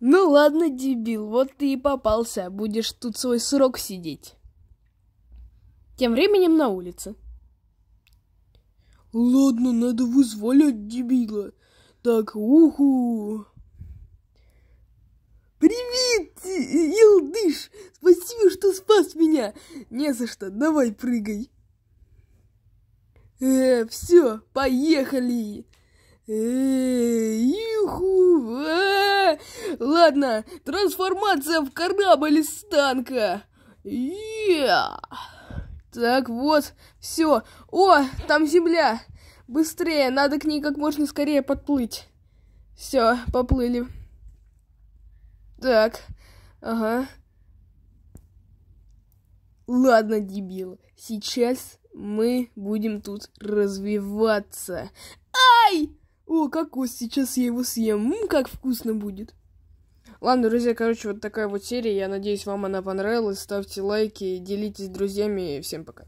Ну ладно, дебил, вот ты и попался, будешь тут свой срок сидеть. Тем временем на улице. Ладно, надо вызволять дебила. Так, уху. Привет, э, э, Елдыш! Спасибо, что спас меня. Не за что, давай прыгай. Э, все, поехали. Э, Ладно, трансформация в корабль из танка. Так вот, все. О, там земля. Быстрее, надо к ней как можно скорее подплыть. Все, поплыли. Так, ага. Ладно, дебил, сейчас мы будем тут развиваться. Ай! О, кокос, сейчас я его съем. М, как вкусно будет. Ладно, друзья, короче, вот такая вот серия. Я надеюсь, вам она понравилась. Ставьте лайки, делитесь с друзьями. Всем пока.